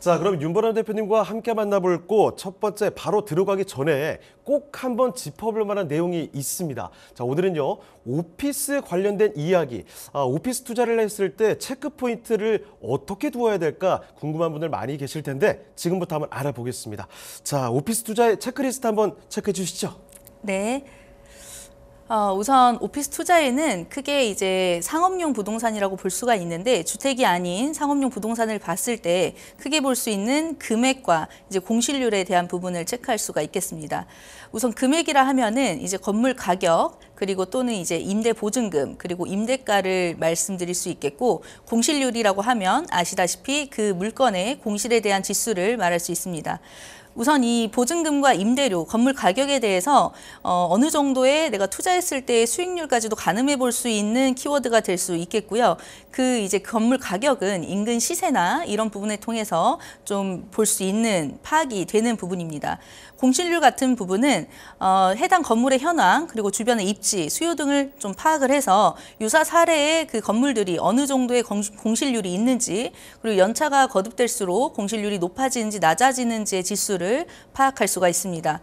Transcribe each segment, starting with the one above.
자, 그럼 윤보람 대표님과 함께 만나볼 곳 첫 번째 바로 들어가기 전에 꼭 한번 짚어볼 만한 내용이 있습니다. 자, 오늘은요 오피스 관련된 이야기, 아, 오피스 투자를 했을 때 체크 포인트를 어떻게 두어야 될까 궁금한 분들 많이 계실 텐데 지금부터 한번 알아보겠습니다. 자, 오피스 투자의 체크리스트 한번 체크해 주시죠. 네. 어, 우선 오피스 투자에는 크게 이제 상업용 부동산이라고 볼 수가 있는데 주택이 아닌 상업용 부동산을 봤을 때 크게 볼 수 있는 금액과 이제 공실률에 대한 부분을 체크할 수가 있겠습니다. 우선 금액이라 하면은 이제 건물 가격 그리고 또는 이제 임대 보증금 그리고 임대가를 말씀드릴 수 있겠고 공실률이라고 하면 아시다시피 그 물건의 공실에 대한 지수를 말할 수 있습니다. 우선 이 보증금과 임대료, 건물 가격에 대해서 어, 어느 정도의 내가 투자했을 때의 수익률까지도 가늠해 볼 수 있는 키워드가 될 수 있겠고요. 그 이제 건물 가격은 인근 시세나 이런 부분을 통해서 좀 볼 수 있는 파악이 되는 부분입니다. 공실률 같은 부분은 어, 해당 건물의 현황 그리고 주변의 입지, 수요 등을 좀 파악을 해서 유사 사례의 그 건물들이 어느 정도의 공실률이 있는지 그리고 연차가 거듭될수록 공실률이 높아지는지 낮아지는지의 지수를 정보 파악할 수가 있습니다.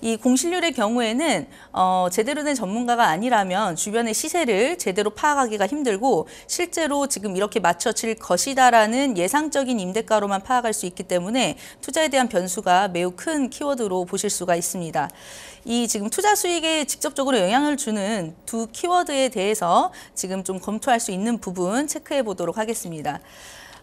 이 공실률의 경우에는 어, 제대로 된 전문가가 아니라면 주변의 시세를 제대로 파악하기가 힘들고 실제로 지금 이렇게 맞춰질 것이다라는 예상적인 임대가로만 파악할 수 있기 때문에 투자에 대한 변수가 매우 큰 키워드로 보실 수가 있습니다. 이 지금 투자 수익에 직접적으로 영향을 주는 두 키워드에 대해서 지금 좀 검토할 수 있는 부분 체크해 보도록 하겠습니다.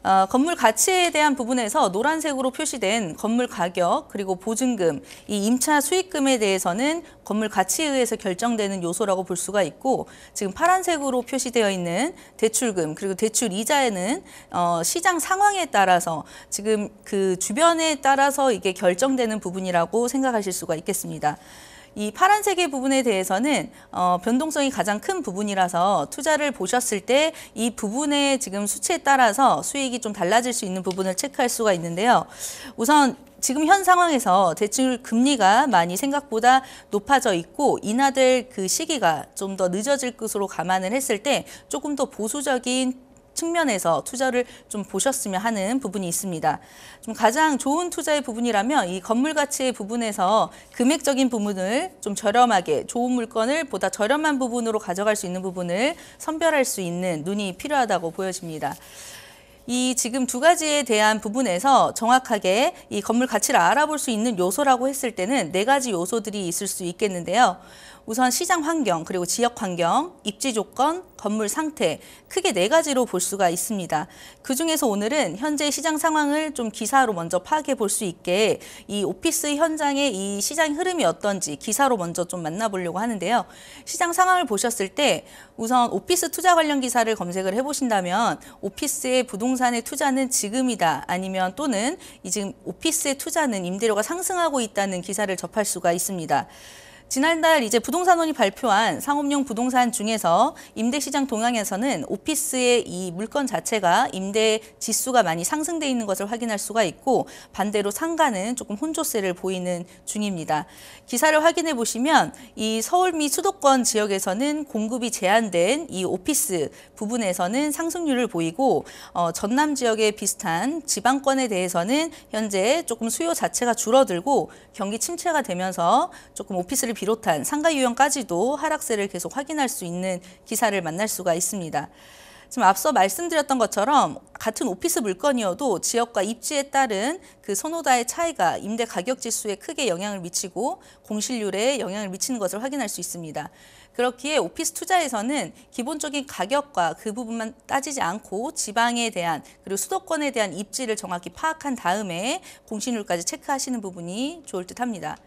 어, 건물 가치에 대한 부분에서 노란색으로 표시된 건물 가격 그리고 보증금, 이 임차 수익금에 대해서는 건물 가치에 의해서 결정되는 요소라고 볼 수가 있고 지금 파란색으로 표시되어 있는 대출금 그리고 대출 이자에는 어, 시장 상황에 따라서 지금 그 주변에 따라서 이게 결정되는 부분이라고 생각하실 수가 있겠습니다. 이 파란색의 부분에 대해서는 어, 변동성이 가장 큰 부분이라서 투자를 보셨을 때 이 부분의 지금 수치에 따라서 수익이 좀 달라질 수 있는 부분을 체크할 수가 있는데요. 우선 지금 현 상황에서 대출 금리가 많이 생각보다 높아져 있고 인하될 그 시기가 좀 더 늦어질 것으로 감안을 했을 때 조금 더 보수적인 측면에서 투자를 좀 보셨으면 하는 부분이 있습니다. 좀 가장 좋은 투자의 부분이라면 이 건물 가치의 부분에서 금액적인 부분을 좀 저렴하게 좋은 물건을 보다 저렴한 부분으로 가져갈 수 있는 부분을 선별할 수 있는 눈이 필요하다고 보여집니다. 이 지금 두 가지에 대한 부분에서 정확하게 이 건물 가치를 알아볼 수 있는 요소라고 했을 때는 네 가지 요소들이 있을 수 있겠는데요. 우선 시장 환경, 그리고 지역 환경, 입지 조건, 건물 상태 크게 네 가지로 볼 수가 있습니다. 그중에서 오늘은 현재 시장 상황을 좀 기사로 먼저 파악해 볼 수 있게 이 오피스 현장의 이 시장 흐름이 어떤지 기사로 먼저 좀 만나보려고 하는데요. 시장 상황을 보셨을 때 우선 오피스 투자 관련 기사를 검색을 해보신다면 오피스의 부동산 부동산에 투자는 지금이다 아니면 또는 이 지금 오피스에 투자는 임대료가 상승하고 있다는 기사를 접할 수가 있습니다. 지난달 이제 부동산원이 발표한 상업용 부동산 중에서 임대시장 동향에서는 오피스의 이 물건 자체가 임대 지수가 많이 상승돼 있는 것을 확인할 수가 있고 반대로 상가는 조금 혼조세를 보이는 중입니다. 기사를 확인해 보시면 이 서울 및 수도권 지역에서는 공급이 제한된 이 오피스 부분에서는 상승률을 보이고 어, 전남 지역에 비슷한 지방권에 대해서는 현재 조금 수요 자체가 줄어들고 경기 침체가 되면서 조금 오피스를 비롯한 상가 유형까지도 하락세를 계속 확인할 수 있는 기사를 만날 수가 있습니다. 지금 앞서 말씀드렸던 것처럼 같은 오피스 물건이어도 지역과 입지에 따른 그 선호도의 차이가 임대 가격 지수에 크게 영향을 미치고 공실률에 영향을 미치는 것을 확인할 수 있습니다. 그렇기에 오피스 투자에서는 기본적인 가격과 그 부분만 따지지 않고 지방에 대한 그리고 수도권에 대한 입지를 정확히 파악한 다음에 공신율까지 체크하시는 부분이 좋을 듯합니다.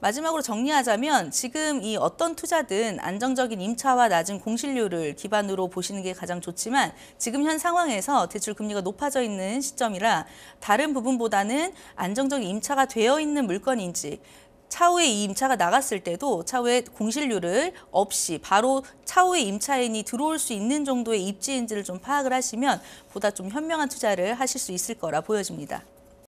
마지막으로 정리하자면 지금 이 어떤 투자든 안정적인 임차와 낮은 공실률을 기반으로 보시는 게 가장 좋지만 지금 현 상황에서 대출 금리가 높아져 있는 시점이라 다른 부분보다는 안정적인 임차가 되어 있는 물건인지 차후에 이 임차가 나갔을 때도 차후에 공실률을 없이 바로 차후에 임차인이 들어올 수 있는 정도의 입지인지를 좀 파악을 하시면 보다 좀 현명한 투자를 하실 수 있을 거라 보여집니다.